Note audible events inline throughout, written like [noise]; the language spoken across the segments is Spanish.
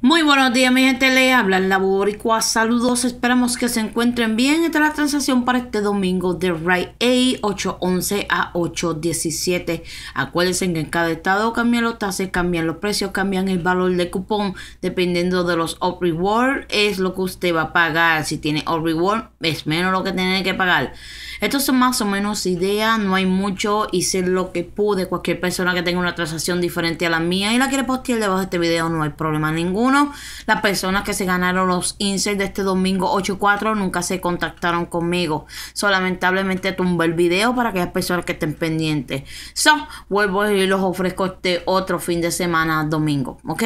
Muy buenos días, mi gente. Le habla la Boricua. Saludos. Esperamos que se encuentren bien. Esta es la transacción para este domingo de Right A 811 a 817. Acuérdense que en cada estado cambian los tasas, cambian los precios, cambian el valor de cupón. Dependiendo de los up reward, es lo que usted va a pagar. Si tiene up reward, es menos lo que tiene que pagar. Estos son más o menos ideas, no hay mucho, hice lo que pude. Cualquier persona que tenga una transacción diferente a la mía y la quiere postear debajo de este video, no hay problema ninguno. Las personas que se ganaron los inserts de este domingo 8.4 nunca se contactaron conmigo. solamente lamentablemente tumbé el video para que aquellas personas que estén pendientes. So, vuelvo y los ofrezco este otro fin de semana domingo, ¿ok?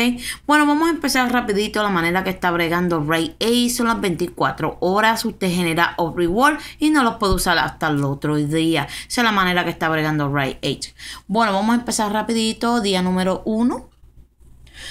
Bueno, vamos a empezar rapidito la manera que está bregando Ray A. Son las 24 horas, usted genera off reward y no los puede usar hasta el otro día. Esa es la manera que está bregando Right H Bueno, vamos a empezar rapidito. Día número 1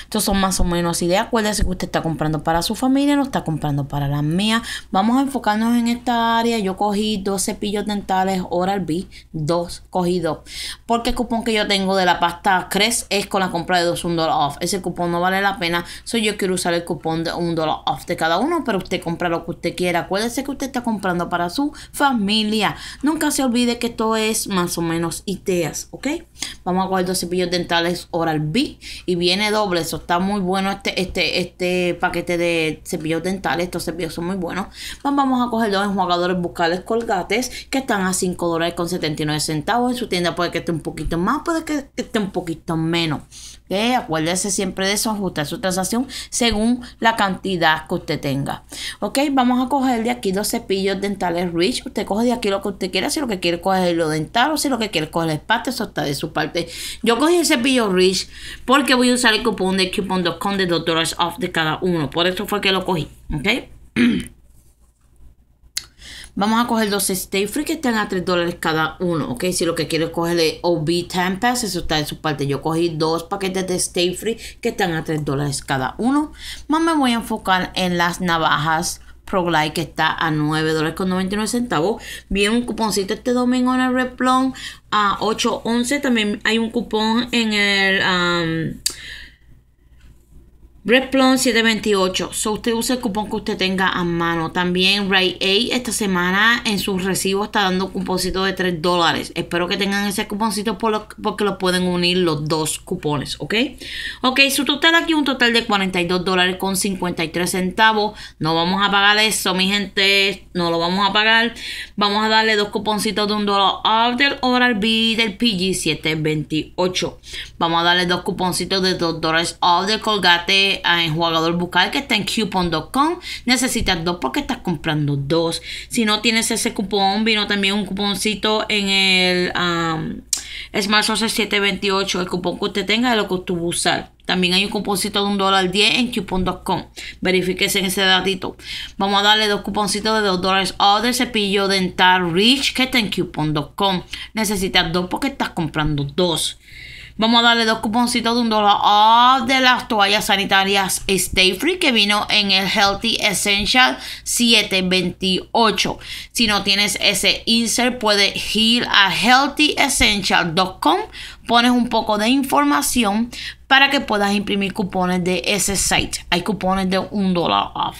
estos son más o menos ideas. Acuérdese que usted está comprando para su familia, no está comprando para la mía. Vamos a enfocarnos en esta área. Yo cogí dos cepillos dentales Oral B, dos, cogí dos. Porque el cupón que yo tengo de la pasta Crest es con la compra de dos, un dólar off. Ese cupón no vale la pena. Soy yo quiero usar el cupón de un dólar off de cada uno, pero usted compra lo que usted quiera. Acuérdese que usted está comprando para su familia. Nunca se olvide que esto es más o menos ideas, ¿ok? Vamos a coger dos cepillos dentales Oral B y viene doble eso está muy bueno este, este, este paquete de cepillos dentales. Estos cepillos son muy buenos. Pues vamos a coger los enjuagadores bucales colgates que están a 5 dólares con 79 centavos. En su tienda puede que esté un poquito más, puede que esté un poquito menos. Acuérdese siempre de eso, ajustar su transacción según la cantidad que usted tenga. Ok, vamos a coger de aquí los cepillos dentales Rich. Usted coge de aquí lo que usted quiera, si lo que quiere coger lo dental o si lo que quiere coger el pasta, eso está de su parte. Yo cogí el cepillo Rich porque voy a usar el cupón de con de 2 dólares off de cada uno. Por eso fue que lo cogí. ¿Ok? [clears throat] Vamos a coger dos Stay Free que están a 3 dólares cada uno, ¿ok? Si lo que quiero es cogerle OB Tempest, eso está en su parte. Yo cogí dos paquetes de Stay Free que están a 3 dólares cada uno. Más me voy a enfocar en las navajas pro glide que está a 9 dólares con 99 centavos. Vi un cuponcito este domingo en el Replon a 8.11. También hay un cupón en el... Um, Replon 728. So usted usa el cupón que usted tenga a mano. También Ray A esta semana en sus recibos está dando un cuponcito de 3 dólares. Espero que tengan ese cuponcito por porque lo pueden unir los dos cupones, ¿ok? Ok, su total aquí un total de 42 dólares con 53 centavos. No vamos a pagar eso, mi gente. No lo vamos a pagar. Vamos a darle dos cuponcitos de un dólar of del Oral B del PG 728. Vamos a darle dos cuponcitos de 2 dólares off del Colgate en jugador bucal que está en coupon.com. Necesitas dos porque estás comprando dos. Si no tienes ese cupón, vino también un cuponcito en el um, Smart 728. El cupón que usted tenga es lo que usted va usar. También hay un cuponcito de un dólar 10 en coupon.com. Verifíquese en ese datito. Vamos a darle dos cuponcitos de dos dólares o oh, de cepillo dental Rich que está en coupon.com. Necesitas dos porque estás comprando dos. Vamos a darle dos cuponcitos de un dólar off de las toallas sanitarias Stay Free que vino en el Healthy Essential 728. Si no tienes ese insert, puedes ir a healthyessential.com. Pones un poco de información para que puedas imprimir cupones de ese site. Hay cupones de un dólar off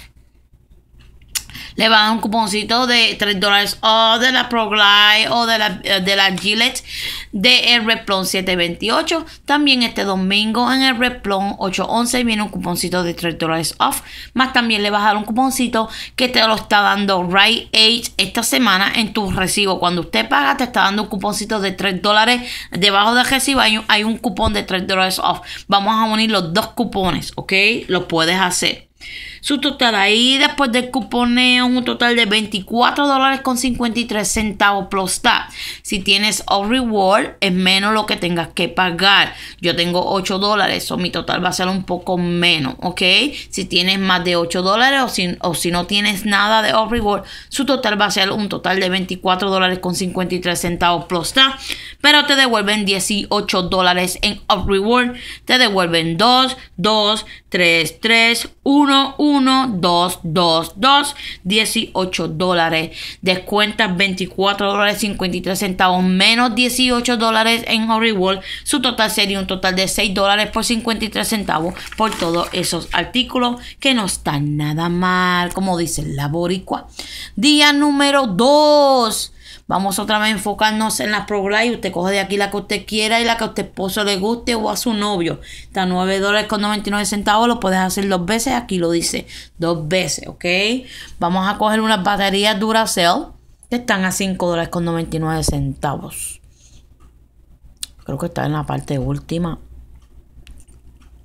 le van a dar un cuponcito de 3 dólares o de la ProGlide o de la, eh, de la Gillette de el Replon 728. También este domingo en el Replon 811 viene un cuponcito de 3 dólares off. Más también le vas a dar un cuponcito que te lo está dando Right Age esta semana en tu recibo. Cuando usted paga, te está dando un cuponcito de 3 dólares. Debajo del recibo hay un, hay un cupón de 3 dólares off. Vamos a unir los dos cupones, ¿ok? Lo puedes hacer. Su total ahí después del cuponeo un total de 24 con 53 centavos plus tax. Si tienes off reward es menos lo que tengas que pagar. Yo tengo 8 dólares o mi total va a ser un poco menos, ¿ok? Si tienes más de 8 dólares o si, no tienes nada de off reward, su total va a ser un total de 24 con 53 plus tax. Pero te devuelven 18 en off reward. Te devuelven 2, 2, 3, 3, 1, 1. 2, 2, 2, 18 dólares. Descuentas 24 dólares 53 centavos menos 18 dólares en Horrible. Su total sería un total de 6 dólares por 53 centavos por todos esos artículos que no están nada mal, como dice la boricua. Día número 2 Vamos otra vez a enfocarnos en las Pro y Usted coge de aquí la que usted quiera y la que a usted esposo le guste o a su novio. Está 9 dólares con 99 centavos. Lo puedes hacer dos veces. Aquí lo dice. Dos veces, ¿ok? Vamos a coger unas baterías Duracell que están a 5 dólares con 99 centavos. Creo que está en la parte última.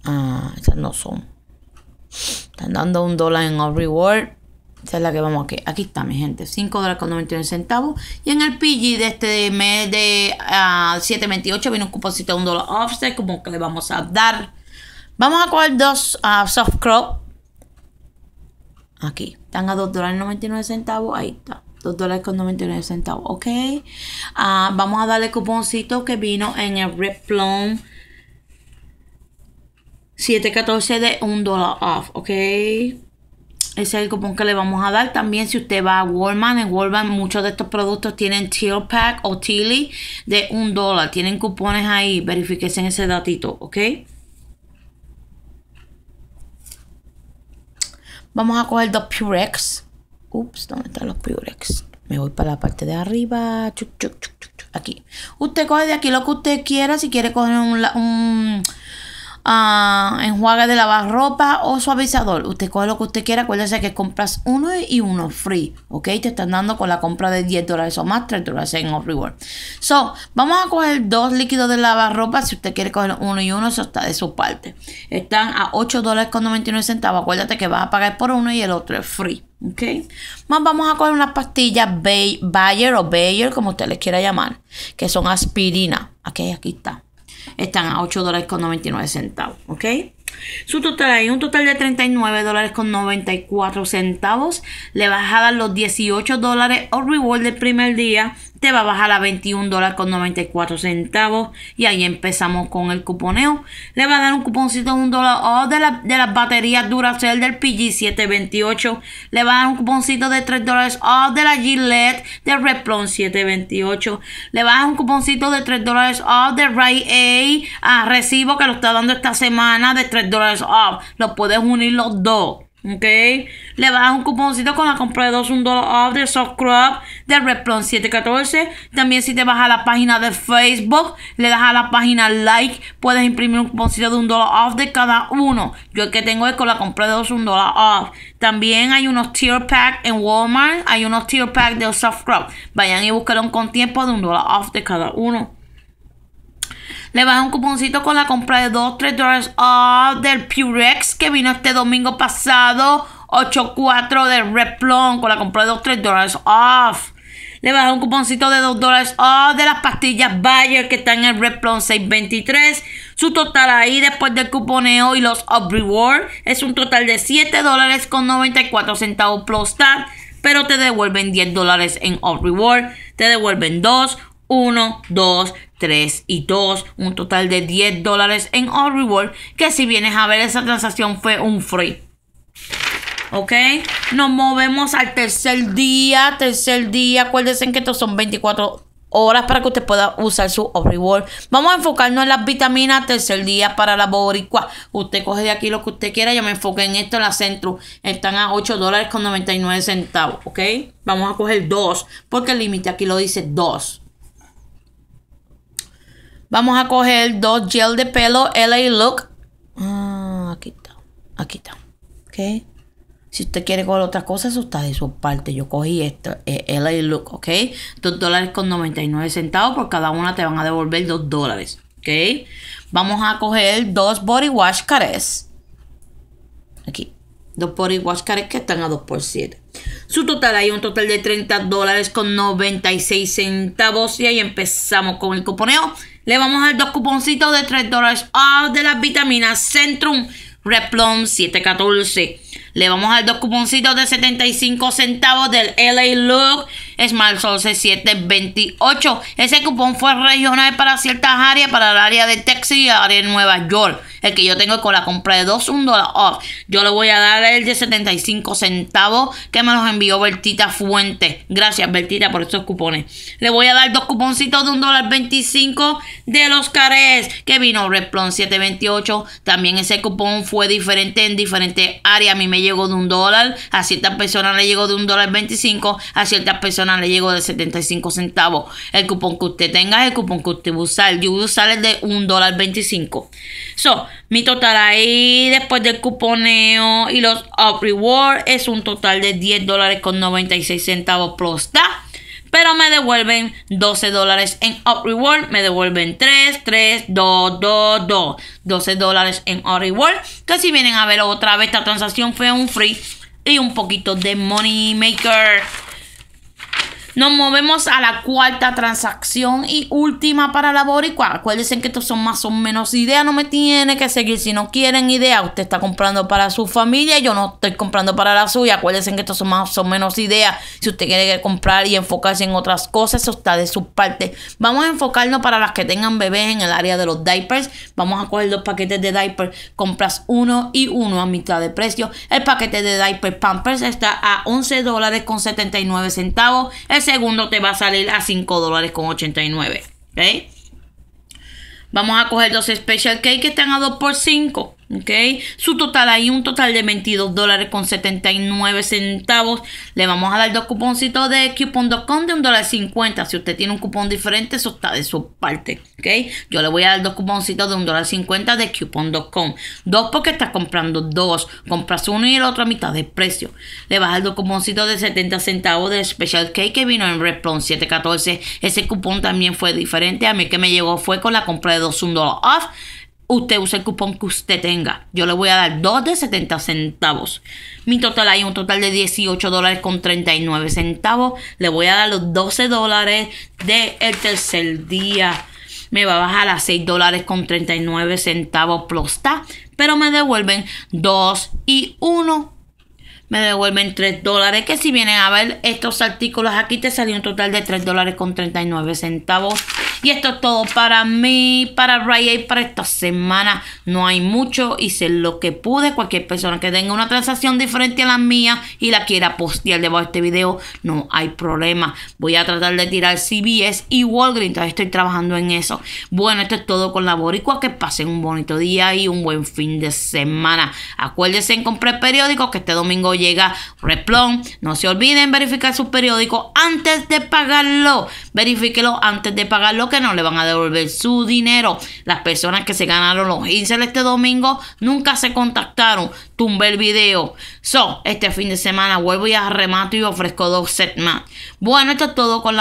Ah, esas no son. Están dando un dólar en All Reward es la que vamos aquí. Aquí está, mi gente. 5.99 dólares con centavos. Y en el PG de este mes de 7.28 ah, viene un cuponcito de 1 dólar Como que le vamos a dar. Vamos a coger dos ah, soft crop. Aquí. Están a $2.99. 99 centavos. Ahí está. $2.99. dólares con centavos. Ok. Ah, vamos a darle cuponcito que vino en el Red 714 de 1 dólar off. Ok. Ese es el cupón que le vamos a dar. También si usted va a Walmart, en Walmart muchos de estos productos tienen Teal Pack o Tilly de un dólar. Tienen cupones ahí. Verifiquen ese datito, ¿ok? Vamos a coger dos Purex. Ups, ¿dónde están los Purex? Me voy para la parte de arriba. aquí. Usted coge de aquí lo que usted quiera. Si quiere coger un Ah, enjuague de lavar ropa o suavizador. Usted coge lo que usted quiera. Acuérdese que compras uno y uno free. ¿Ok? Te están dando con la compra de 10 dólares o más, 3 dólares en off reward. So, vamos a coger dos líquidos de lavar ropa. Si usted quiere coger uno y uno, eso está de su parte. Están a 8 dólares con 99 centavos. Acuérdate que vas a pagar por uno y el otro es free. ¿Ok? Más vamos a coger unas pastillas Bayer o Bayer, como usted les quiera llamar, que son aspirina. Ok, aquí está están a 8 dólares con 99 centavos, ¿ok? Su total ahí, un total de 39 dólares con 94 centavos. Le vas a dar los 18 dólares o reward del primer día. Te va a bajar a 21 dólares con 94 centavos. Y ahí empezamos con el cuponeo. Le va a dar un cuponcito de un dólar oh, de, las baterías Duracell del PG728. Le va a dar un cuponcito de 3 dólares o oh, de la Gillette de Replon 728. Le va a dar un cuponcito de 3 dólares o oh, de Ray A. Ah, recibo que lo está dando esta semana de dólares off. Los puedes unir los dos. ¿Ok? Le vas un cuponcito con la compra de dos, un dólar off de Soft de Replon 714. También si te vas a la página de Facebook, le das a la página like, puedes imprimir un cuponcito de un dólar off de cada uno. Yo el que tengo es con la compra de dos, un dólar off. También hay unos tier pack en Walmart, hay unos tier pack de Soft Vayan y busquen con tiempo de un dólar off de cada uno le bajé un cuponcito con la compra de 2, 3 dólares off del Purex que vino este domingo pasado. 8.4 del Replon con la compra de 2, 3 dólares off. Le bajé un cuponcito de 2 dólares off de las pastillas Bayer que están en el Replon 623. Su total ahí después del cuponeo y los up reward es un total de 7 dólares con 94 centavos plus tax. Pero te devuelven 10 dólares en off reward. Te devuelven 2, 1, 2, 3 y 2, un total de 10 dólares en All Reward, que si vienes a ver esa transacción fue un free. ¿Ok? Nos movemos al tercer día, tercer día, acuérdense que estos son 24 horas para que usted pueda usar su reward. Vamos a enfocarnos en las vitaminas tercer día para la boricua. Usted coge de aquí lo que usted quiera. Yo me enfoqué en esto, en la centro. Están a 8 dólares con 99 centavos, ¿ok? Vamos a coger dos, porque el límite aquí lo dice 2. Vamos a coger dos gel de pelo LA Look. Ah, aquí está. Aquí está. Ok. Si usted quiere coger otra cosa, eso está de su parte. Yo cogí esto, eh, LA Look, ¿ok? 2 dólares con 99 centavos. Por cada una te van a devolver 2 dólares, ¿ok? Vamos a coger dos Body Wash Cares. Aquí. Dos Body Wash Cares que están a 2 por 7 Su total hay un total de 30 dólares con 96 centavos. Y ahí empezamos con el cuponeo. Le vamos a dar dos cuponcitos de 3 dólares de las vitaminas Centrum Replom 714. Le vamos a dar dos cuponcitos de 75 centavos del LA Look Smart Sol 728 Ese cupón fue regional para ciertas áreas, para el área de Texas y el área de Nueva York. El que yo tengo con la compra de dos, un dólar off. Yo le voy a dar el de 75 centavos que me los envió Bertita Fuente. Gracias, Bertita, por estos cupones. Le voy a dar dos cuponcitos de un dólar 25 de los cares que vino Replon 728. También ese cupón fue diferente en diferentes áreas. A mí me llegó de un dólar. A ciertas personas le llegó de un dólar 25. A ciertas personas le llego de 75 centavos. El cupón que usted tenga el cupón que usted va a usar. Yo voy a usar el de $1.25. dólar 25. So, mi total ahí después del cuponeo y los up reward es un total de 10 dólares con 96 centavos plus da pero me devuelven 12 dólares en Up Reward, me devuelven 3, 3, 2, 2, 2, 12 dólares en Up Reward, que si vienen a ver otra vez esta transacción fue un free y un poquito de Money Maker. Nos movemos a la cuarta transacción y última para la boricua. Acuérdense que estos son más o menos ideas. No me tiene que seguir. Si no quieren ideas, usted está comprando para su familia. Yo no estoy comprando para la suya. Acuérdense que estos son más o menos ideas. Si usted quiere comprar y enfocarse en otras cosas, eso está de su parte. Vamos a enfocarnos para las que tengan bebés en el área de los diapers. Vamos a coger dos paquetes de diapers. Compras uno y uno a mitad de precio. El paquete de diapers Pampers está a 11 dólares con 79 centavos segundo te va a salir a 5 dólares con 89. Vamos a coger dos special cake que están a 2 por 5. Ok, Su total ahí, un total de 22 dólares con 79 centavos. Le vamos a dar dos cuponcitos de coupon.com de un dólar 50. Si usted tiene un cupón diferente, eso está de su parte, ¿ok? Yo le voy a dar dos cuponcitos de un dólar 50 de coupon.com. Dos porque estás comprando dos. Compras uno y el otro a mitad de precio. Le vas a dar dos cuponcitos de 70 centavos de Special Cake que vino en Response 714. Ese cupón también fue diferente. A mí que me llegó fue con la compra de dos, un dólar off usted usa el cupón que usted tenga. Yo le voy a dar 2 de 70 centavos. Mi total hay un total de 18 dólares con 39 centavos. Le voy a dar los 12 dólares del tercer día. Me va a bajar a 6 dólares con 39 centavos plus Pero me devuelven 2 y 1 me devuelven 3 dólares. Que si vienen a ver estos artículos aquí, te salió un total de 3 dólares con 39 centavos. Y esto es todo para mí, para y para esta semana. No hay mucho, hice lo que pude. Cualquier persona que tenga una transacción diferente a la mía y la quiera postear debajo de este video, no hay problema. Voy a tratar de tirar CBS y Walgreens, estoy trabajando en eso. Bueno, esto es todo con la boricua. Que pasen un bonito día y un buen fin de semana. Acuérdense en comprar periódicos que este domingo llega Replon No se olviden verificar su periódico antes de pagarlo. Verifíquelo antes de pagarlo que no le van a devolver su dinero. Las personas que se ganaron los incels este domingo nunca se contactaron. Tumbé el video. So, este fin de semana vuelvo y arremato y ofrezco dos set más. Bueno, esto es todo con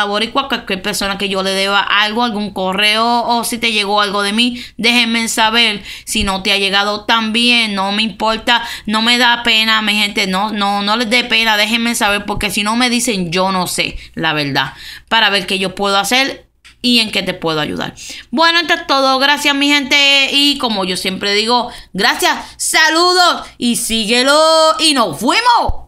Cualquier persona que yo le deba algo, algún correo o si te llegó algo de mí, déjenme saber. Si no te ha llegado también, no me importa, no me da pena, mi gente, no, no, no les dé pena, déjenme saber porque si no me dicen yo no sé, la verdad, para ver qué yo puedo hacer y en qué te puedo ayudar. Bueno, esto es todo. Gracias, mi gente. Y como yo siempre digo, gracias, saludos y síguelo. Y nos fuimos.